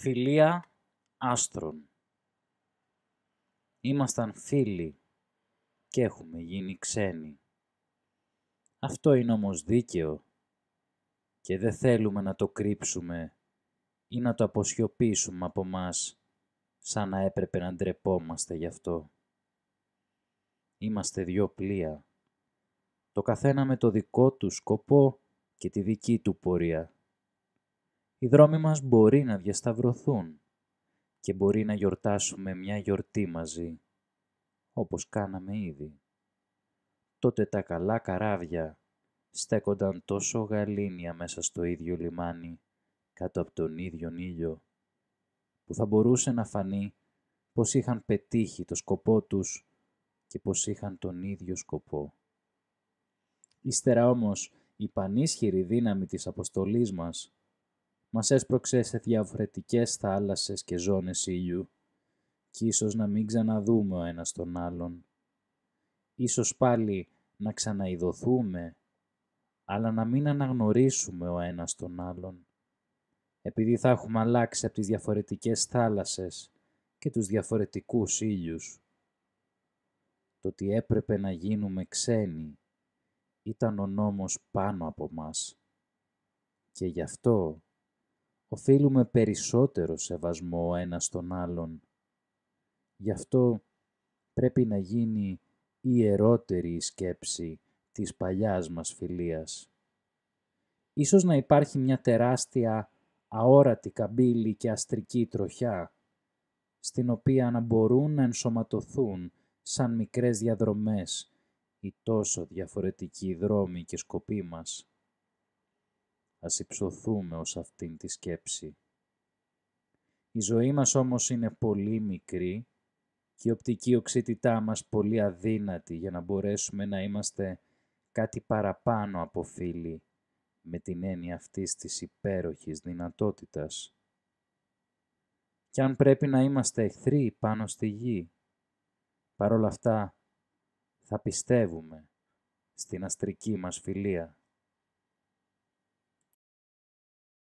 Φιλία άστρων. Ήμασταν φίλοι και έχουμε γίνει ξένοι. Αυτό είναι όμως δίκαιο και δεν θέλουμε να το κρύψουμε ή να το αποσιωπήσουμε από μας σαν να έπρεπε να ντρεπόμαστε γι' αυτό. Είμαστε δυο πλοία, το καθένα με το δικό του σκοπό και τη δική του πορεία οι δρόμοι μας μπορεί να διασταυρωθούν και μπορεί να γιορτάσουμε μια γιορτή μαζί, όπως κάναμε ήδη. Τότε τα καλά καράβια στέκονταν τόσο γαλήνια μέσα στο ίδιο λιμάνι, κάτω από τον ίδιο ήλιο, που θα μπορούσε να φανεί πως είχαν πετύχει το σκοπό τους και πως είχαν τον ίδιο σκοπό. Ύστερα όμως η πανίσχυρη δύναμη της αποστολής μας μας έσπρωξε σε διαφορετικές θάλασσες και ζώνες ήλιου και ίσως να μην ξαναδούμε ο ένας τον άλλον. Ίσως πάλι να ξαναειδωθούμε, αλλά να μην αναγνωρίσουμε ο ένας τον άλλον, επειδή θα έχουμε αλλάξει από τις διαφορετικές θάλασσες και τους διαφορετικούς ήλιους. Το ότι έπρεπε να γίνουμε ξένοι ήταν ο νόμος πάνω από μας και γι' αυτό οφείλουμε περισσότερο σεβασμό ένα στον άλλον. Γι' αυτό πρέπει να γίνει ιερότερη η σκέψη της παλιάς μας φιλίας. Ίσως να υπάρχει μια τεράστια αόρατη καμπύλη και αστρική τροχιά, στην οποία να μπορούν να ενσωματωθούν σαν μικρές διαδρομές οι τόσο διαφορετικοί δρόμοι και σκοποί μας ας υψωθούμε ως αυτήν τη σκέψη. Η ζωή μας όμως είναι πολύ μικρή και η οπτική οξύτητά μας πολύ αδύνατη για να μπορέσουμε να είμαστε κάτι παραπάνω από φίλοι με την έννοια αυτής της υπέροχης δυνατότητας. Κι αν πρέπει να είμαστε εχθροί πάνω στη γη, παρόλα αυτά θα πιστεύουμε στην αστρική μας φιλία.